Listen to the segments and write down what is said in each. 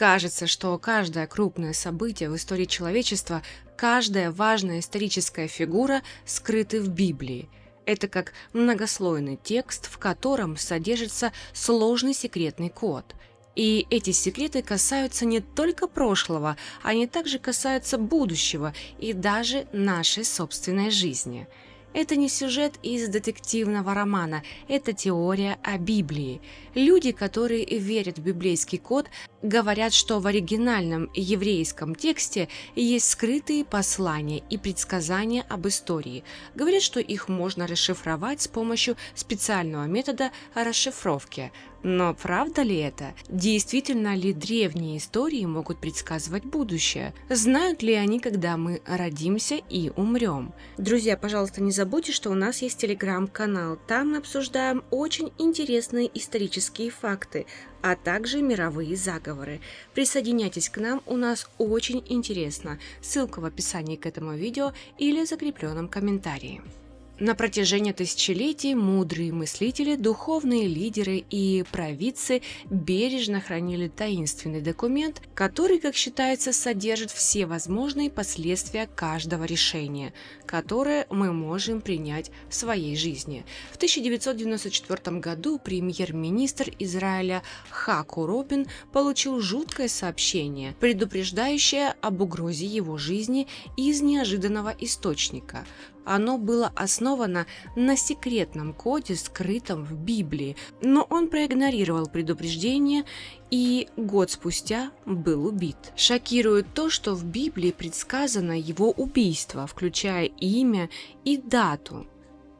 Кажется, что каждое крупное событие в истории человечества, каждая важная историческая фигура скрыты в Библии. Это как многослойный текст, в котором содержится сложный секретный код. И эти секреты касаются не только прошлого, они также касаются будущего и даже нашей собственной жизни. Это не сюжет из детективного романа, это теория о Библии. Люди, которые верят в библейский код, говорят, что в оригинальном еврейском тексте есть скрытые послания и предсказания об истории. Говорят, что их можно расшифровать с помощью специального метода расшифровки. Но правда ли это? Действительно ли древние истории могут предсказывать будущее? Знают ли они, когда мы родимся и умрем? Друзья, пожалуйста, не забудьте, что у нас есть телеграм-канал. Там мы обсуждаем очень интересные исторические исторические факты, а также мировые заговоры. Присоединяйтесь к нам, у нас очень интересно. Ссылка в описании к этому видео или закрепленном комментарии. На протяжении тысячелетий мудрые мыслители, духовные лидеры и провидцы бережно хранили таинственный документ, который, как считается, содержит все возможные последствия каждого решения, которое мы можем принять в своей жизни. В 1994 году премьер-министр Израиля Хаку Робин получил жуткое сообщение, предупреждающее об угрозе его жизни из неожиданного источника – оно было основано на секретном коде, скрытом в Библии, но он проигнорировал предупреждение и год спустя был убит. Шокирует то, что в Библии предсказано его убийство, включая имя и дату.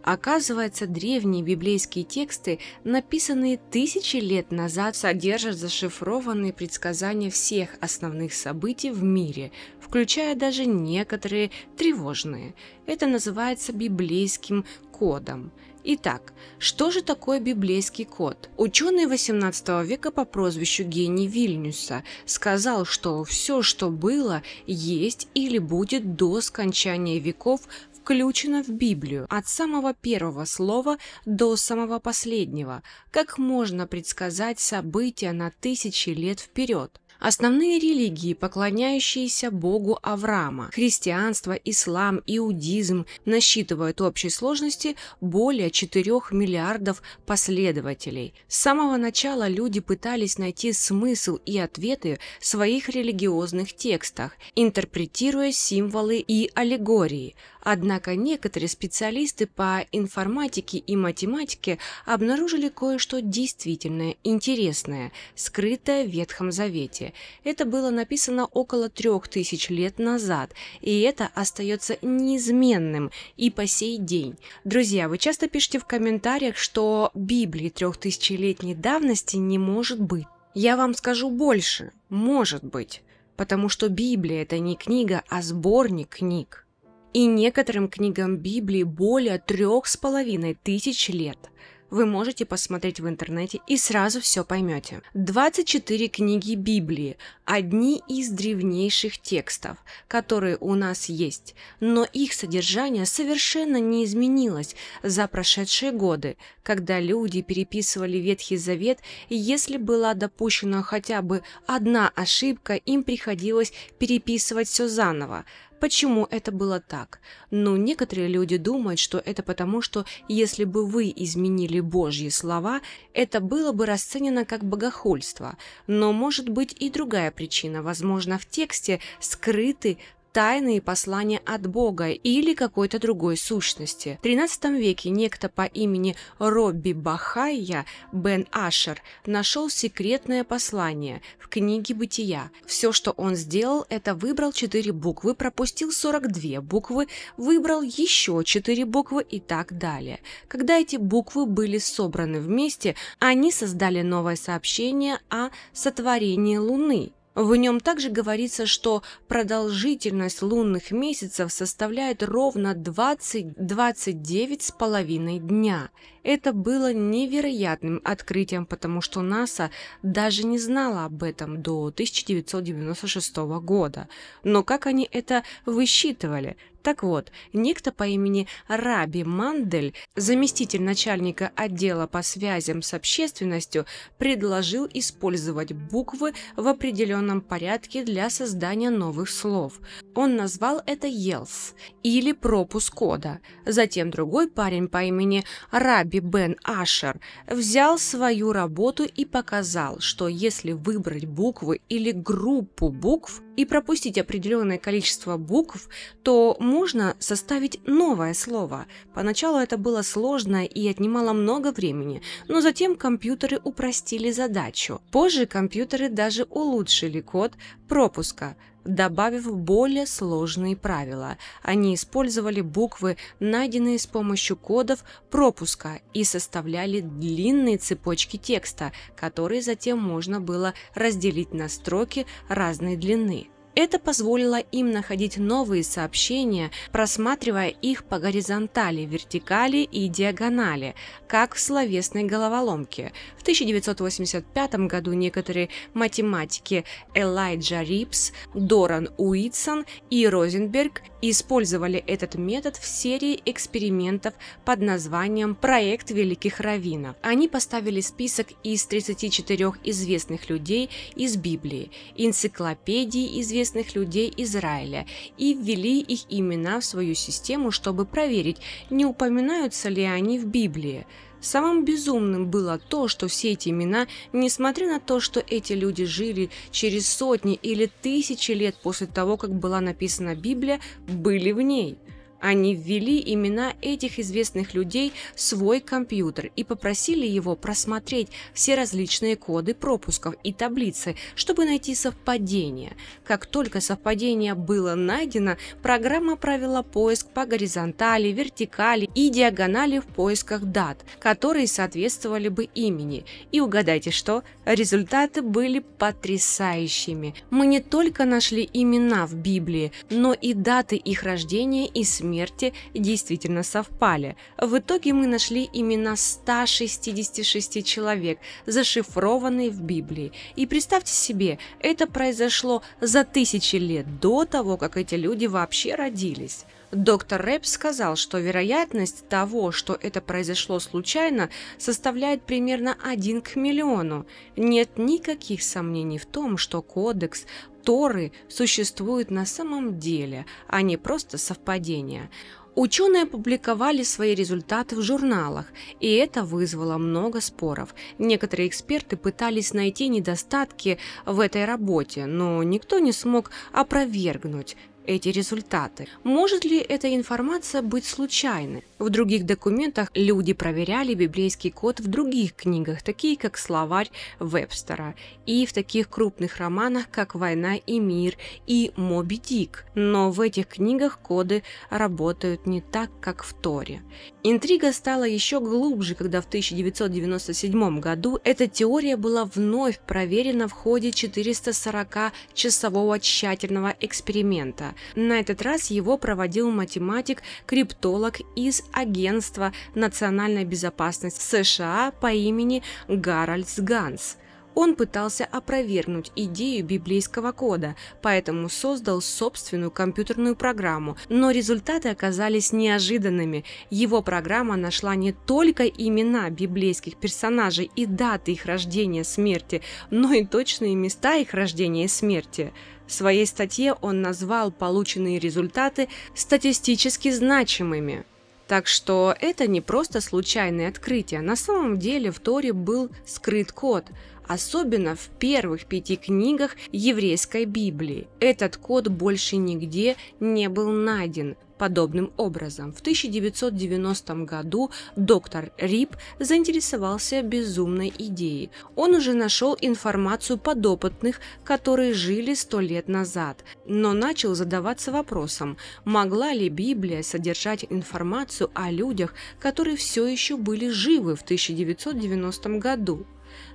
Оказывается, древние библейские тексты, написанные тысячи лет назад, содержат зашифрованные предсказания всех основных событий в мире, включая даже некоторые тревожные. Это называется библейским кодом. Итак, что же такое библейский код? Ученый 18 века по прозвищу Гений Вильнюса сказал, что все, что было, есть или будет до скончания веков, включено в Библию от самого первого слова до самого последнего, как можно предсказать события на тысячи лет вперед. Основные религии, поклоняющиеся Богу Авраама – христианство, ислам, иудизм – насчитывают общей сложности более 4 миллиардов последователей. С самого начала люди пытались найти смысл и ответы в своих религиозных текстах, интерпретируя символы и аллегории – Однако некоторые специалисты по информатике и математике обнаружили кое-что действительно интересное, скрытое в Ветхом Завете. Это было написано около трех тысяч лет назад, и это остается неизменным и по сей день. Друзья, вы часто пишите в комментариях, что Библии трехтысячелетней давности не может быть. Я вам скажу больше. Может быть. Потому что Библия – это не книга, а сборник книг. И некоторым книгам Библии более трех с половиной тысяч лет – вы можете посмотреть в интернете и сразу все поймете. 24 книги Библии – одни из древнейших текстов, которые у нас есть, но их содержание совершенно не изменилось за прошедшие годы, когда люди переписывали Ветхий Завет, и если была допущена хотя бы одна ошибка, им приходилось переписывать все заново, Почему это было так? Ну, некоторые люди думают, что это потому, что если бы вы изменили Божьи слова, это было бы расценено как богохульство. Но может быть и другая причина. Возможно, в тексте скрыты тайные послания от Бога или какой-то другой сущности. В XIII веке некто по имени Робби Бахайя Бен Ашер нашел секретное послание в книге «Бытия». Все, что он сделал, это выбрал 4 буквы, пропустил 42 буквы, выбрал еще 4 буквы и так далее. Когда эти буквы были собраны вместе, они создали новое сообщение о сотворении Луны в нем также говорится, что продолжительность лунных месяцев составляет ровно 20-29,5 дня. Это было невероятным открытием, потому что НАСА даже не знала об этом до 1996 года. Но как они это высчитывали? Так вот, некто по имени Раби Мандель, заместитель начальника отдела по связям с общественностью, предложил использовать буквы в определенном порядке для создания новых слов. Он назвал это «елс» или «пропуск кода». Затем другой парень по имени Раби Робби Бен Ашер взял свою работу и показал, что если выбрать буквы или группу букв и пропустить определенное количество букв, то можно составить новое слово. Поначалу это было сложно и отнимало много времени, но затем компьютеры упростили задачу. Позже компьютеры даже улучшили код пропуска – добавив более сложные правила. Они использовали буквы, найденные с помощью кодов пропуска, и составляли длинные цепочки текста, которые затем можно было разделить на строки разной длины. Это позволило им находить новые сообщения, просматривая их по горизонтали, вертикали и диагонали, как в словесной головоломке. В 1985 году некоторые математики Элайджа Рипс, Доран Уитсон и Розенберг использовали этот метод в серии экспериментов под названием «Проект великих раввинов». Они поставили список из 34 известных людей из Библии, энциклопедии известных известных людей Израиля и ввели их имена в свою систему, чтобы проверить, не упоминаются ли они в Библии. Самым безумным было то, что все эти имена, несмотря на то, что эти люди жили через сотни или тысячи лет после того, как была написана Библия, были в ней – они ввели имена этих известных людей в свой компьютер и попросили его просмотреть все различные коды пропусков и таблицы, чтобы найти совпадение. Как только совпадение было найдено, программа провела поиск по горизонтали, вертикали и диагонали в поисках дат, которые соответствовали бы имени. И угадайте что? Результаты были потрясающими. Мы не только нашли имена в Библии, но и даты их рождения и смерти смерти действительно совпали. В итоге мы нашли имена 166 человек, зашифрованные в Библии. И представьте себе, это произошло за тысячи лет до того, как эти люди вообще родились. Доктор Рэп сказал, что вероятность того, что это произошло случайно, составляет примерно 1 к миллиону. Нет никаких сомнений в том, что кодекс Торы существует на самом деле, а не просто совпадение. Ученые публиковали свои результаты в журналах, и это вызвало много споров. Некоторые эксперты пытались найти недостатки в этой работе, но никто не смог опровергнуть эти результаты. Может ли эта информация быть случайной? В других документах люди проверяли библейский код в других книгах, такие как «Словарь Вебстера», и в таких крупных романах, как «Война и мир» и «Моби Дик». Но в этих книгах коды работают не так, как в Торе. Интрига стала еще глубже, когда в 1997 году эта теория была вновь проверена в ходе 440-часового тщательного эксперимента. На этот раз его проводил математик-криптолог из Агентства национальной безопасности США по имени Гарольдс Ганс – он пытался опровергнуть идею библейского кода, поэтому создал собственную компьютерную программу, но результаты оказались неожиданными. Его программа нашла не только имена библейских персонажей и даты их рождения, смерти, но и точные места их рождения и смерти. В своей статье он назвал полученные результаты статистически значимыми. Так что это не просто случайное открытие. На самом деле в Торе был скрыт код особенно в первых пяти книгах еврейской Библии. Этот код больше нигде не был найден, Подобным образом, в 1990 году доктор Рип заинтересовался безумной идеей. Он уже нашел информацию подопытных, которые жили сто лет назад, но начал задаваться вопросом, могла ли Библия содержать информацию о людях, которые все еще были живы в 1990 году.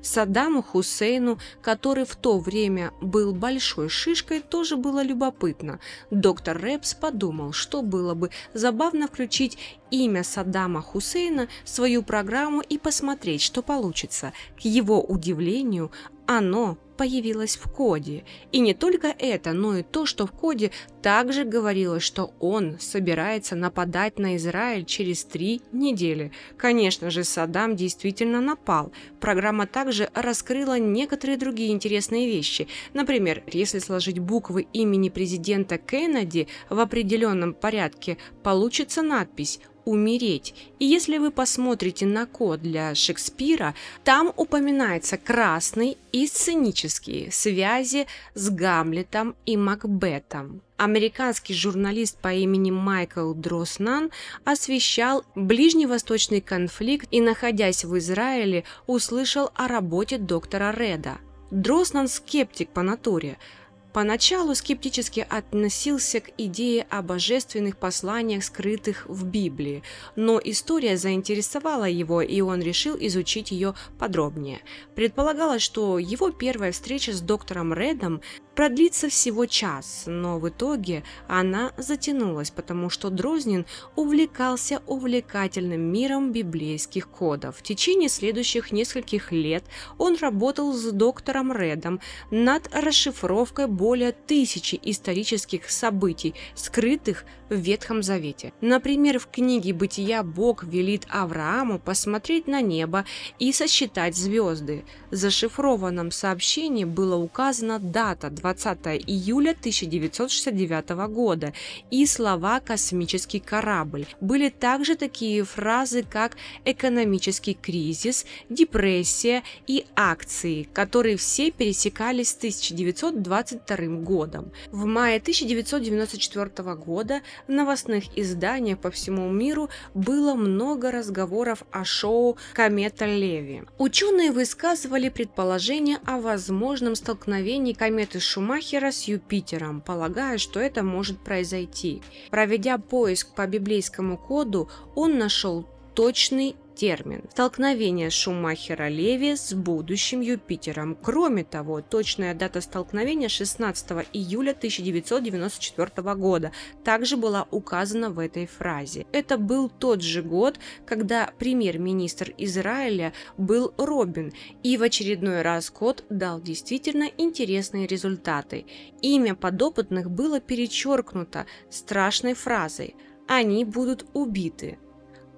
Саддаму Хусейну, который в то время был большой шишкой, тоже было любопытно. Доктор Рэпс подумал, что было бы забавно включить имя Саддама Хусейна в свою программу и посмотреть, что получится. К его удивлению, оно появилось в коде. И не только это, но и то, что в коде также говорилось, что он собирается нападать на Израиль через три недели. Конечно же, Саддам действительно напал. Программа также раскрыла некоторые другие интересные вещи. Например, если сложить буквы имени президента Кеннеди в определенном порядке, получится надпись умереть. И если вы посмотрите на код для Шекспира, там упоминается красный и сценические связи с Гамлетом и Макбетом. Американский журналист по имени Майкл Дроснан освещал ближневосточный конфликт и, находясь в Израиле, услышал о работе доктора Реда. Дроснан скептик по натуре, Поначалу скептически относился к идее о божественных посланиях, скрытых в Библии, но история заинтересовала его, и он решил изучить ее подробнее. Предполагалось, что его первая встреча с доктором Редом продлится всего час, но в итоге она затянулась, потому что Дрознин увлекался увлекательным миром библейских кодов. В течение следующих нескольких лет он работал с доктором Редом над расшифровкой более тысячи исторических событий, скрытых в Ветхом Завете. Например, в книге «Бытия» Бог велит Аврааму посмотреть на небо и сосчитать звезды. В зашифрованном сообщении было указано дата 20 июля 1969 года и слова «космический корабль». Были также такие фразы, как «экономический кризис», «депрессия» и «акции», которые все пересекались с 1922 1992 годом. В мае 1994 года в новостных изданиях по всему миру было много разговоров о шоу «Комета Леви». Ученые высказывали предположение о возможном столкновении кометы Шумахера с Юпитером, полагая, что это может произойти. Проведя поиск по библейскому коду, он нашел точный термин. Столкновение Шумахера Леви с будущим Юпитером. Кроме того, точная дата столкновения 16 июля 1994 года также была указана в этой фразе. Это был тот же год, когда премьер-министр Израиля был Робин, и в очередной раз код дал действительно интересные результаты. Имя подопытных было перечеркнуто страшной фразой «Они будут убиты»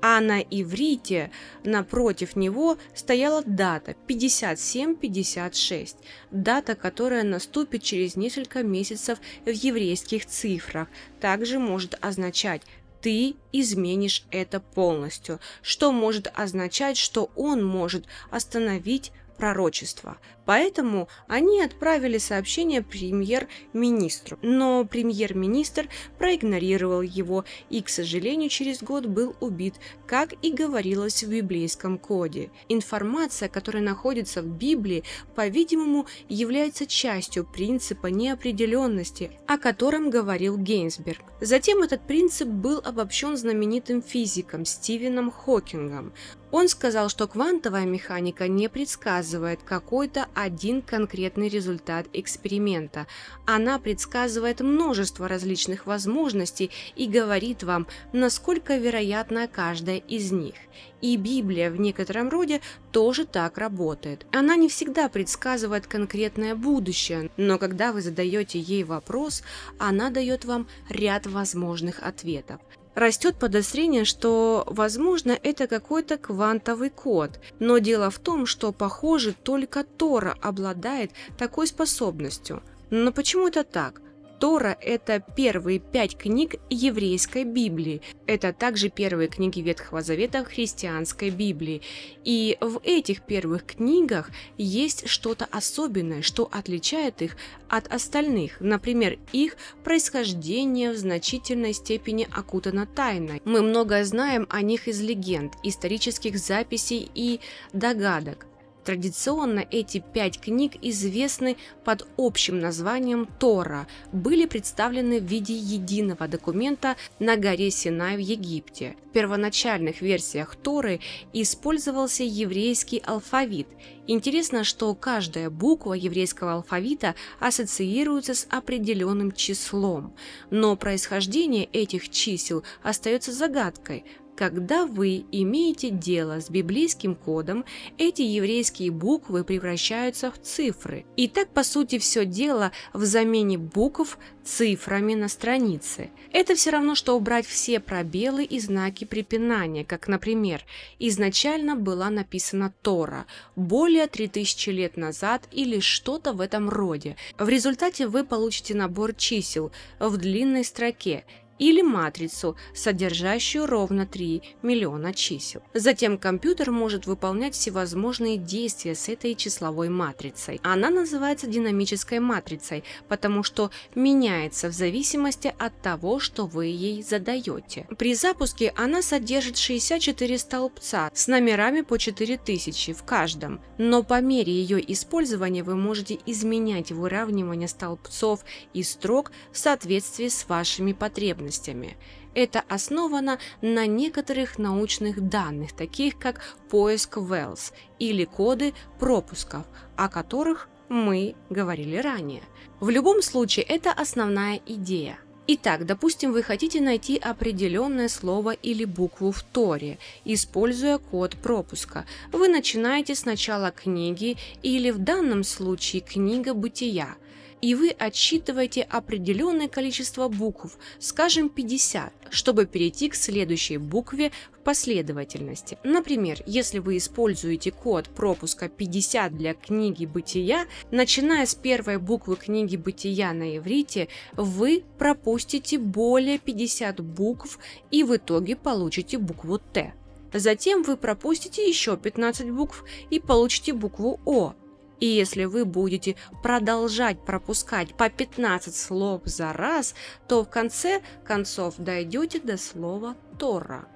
а на иврите напротив него стояла дата 5756, дата, которая наступит через несколько месяцев в еврейских цифрах, также может означать ты изменишь это полностью, что может означать, что он может остановить пророчество. Поэтому они отправили сообщение премьер-министру. Но премьер-министр проигнорировал его и, к сожалению, через год был убит, как и говорилось в библейском коде. Информация, которая находится в Библии, по-видимому, является частью принципа неопределенности, о котором говорил Гейнсберг. Затем этот принцип был обобщен знаменитым физиком Стивеном Хокингом. Он сказал, что квантовая механика не предсказывает какой-то один конкретный результат эксперимента. Она предсказывает множество различных возможностей и говорит вам, насколько вероятна каждая из них. И Библия в некотором роде тоже так работает. Она не всегда предсказывает конкретное будущее, но когда вы задаете ей вопрос, она дает вам ряд возможных ответов растет подозрение, что, возможно, это какой-то квантовый код. Но дело в том, что, похоже, только Тора обладает такой способностью. Но почему это так? Тора – это первые пять книг еврейской Библии. Это также первые книги Ветхого Завета в христианской Библии. И в этих первых книгах есть что-то особенное, что отличает их от остальных. Например, их происхождение в значительной степени окутано тайной. Мы многое знаем о них из легенд, исторических записей и догадок. Традиционно эти пять книг известны под общим названием Тора, были представлены в виде единого документа на горе Синай в Египте. В первоначальных версиях Торы использовался еврейский алфавит. Интересно, что каждая буква еврейского алфавита ассоциируется с определенным числом, но происхождение этих чисел остается загадкой. Когда вы имеете дело с библейским кодом, эти еврейские буквы превращаются в цифры. И так, по сути, все дело в замене букв цифрами на странице. Это все равно, что убрать все пробелы и знаки препинания, как, например, изначально была написана Тора более 3000 лет назад или что-то в этом роде. В результате вы получите набор чисел в длинной строке, или матрицу, содержащую ровно 3 миллиона чисел. Затем компьютер может выполнять всевозможные действия с этой числовой матрицей. Она называется динамической матрицей, потому что меняется в зависимости от того, что вы ей задаете. При запуске она содержит 64 столбца с номерами по 4000 в каждом, но по мере ее использования вы можете изменять выравнивание столбцов и строк в соответствии с вашими потребностями потребностями. Это основано на некоторых научных данных, таких как поиск Wells или коды пропусков, о которых мы говорили ранее. В любом случае, это основная идея. Итак, допустим, вы хотите найти определенное слово или букву в Торе, используя код пропуска. Вы начинаете с начала книги или в данном случае книга бытия – и вы отсчитываете определенное количество букв, скажем 50, чтобы перейти к следующей букве в последовательности. Например, если вы используете код пропуска 50 для книги бытия, начиная с первой буквы книги бытия на иврите, вы пропустите более 50 букв и в итоге получите букву Т. Затем вы пропустите еще 15 букв и получите букву О, и если вы будете продолжать пропускать по 15 слов за раз, то в конце концов дойдете до слова «Тора».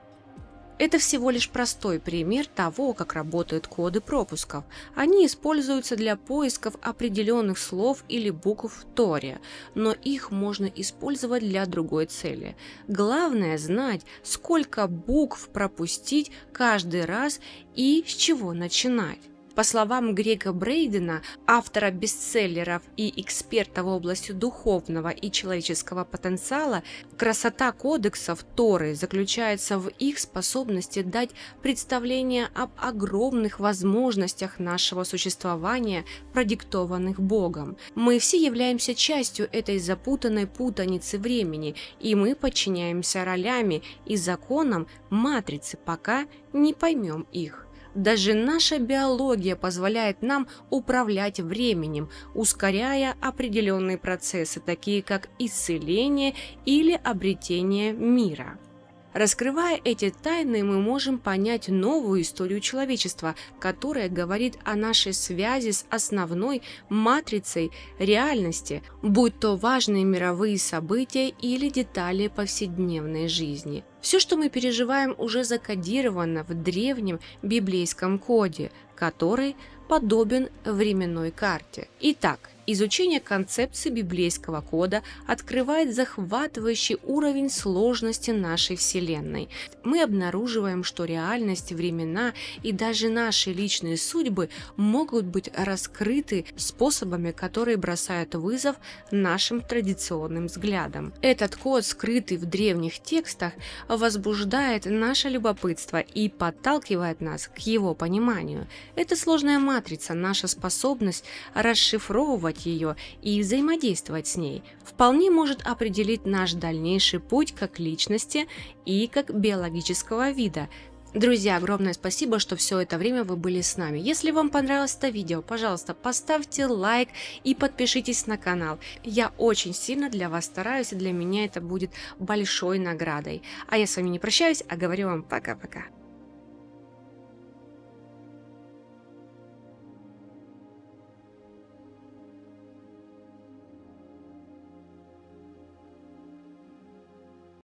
Это всего лишь простой пример того, как работают коды пропусков. Они используются для поисков определенных слов или букв в Торе, но их можно использовать для другой цели. Главное знать, сколько букв пропустить каждый раз и с чего начинать. По словам Грега Брейдена, автора бестселлеров и эксперта в области духовного и человеческого потенциала, красота кодексов Торы заключается в их способности дать представление об огромных возможностях нашего существования, продиктованных Богом. Мы все являемся частью этой запутанной путаницы времени, и мы подчиняемся ролями и законам матрицы, пока не поймем их. Даже наша биология позволяет нам управлять временем, ускоряя определенные процессы, такие как исцеление или обретение мира. Раскрывая эти тайны, мы можем понять новую историю человечества, которая говорит о нашей связи с основной матрицей реальности, будь то важные мировые события или детали повседневной жизни. Все, что мы переживаем, уже закодировано в древнем библейском коде, который подобен временной карте. Итак, Изучение концепции библейского кода открывает захватывающий уровень сложности нашей Вселенной. Мы обнаруживаем, что реальность, времена и даже наши личные судьбы могут быть раскрыты способами, которые бросают вызов нашим традиционным взглядам. Этот код, скрытый в древних текстах, возбуждает наше любопытство и подталкивает нас к его пониманию. Это сложная матрица, наша способность расшифровывать слушать ее и взаимодействовать с ней, вполне может определить наш дальнейший путь как личности и как биологического вида, Друзья, огромное спасибо, что все это время вы были с нами. Если вам понравилось это видео, пожалуйста, поставьте лайк и подпишитесь на канал. Я очень сильно для вас стараюсь, и для меня это будет большой наградой. А я с вами не прощаюсь, а говорю вам пока-пока.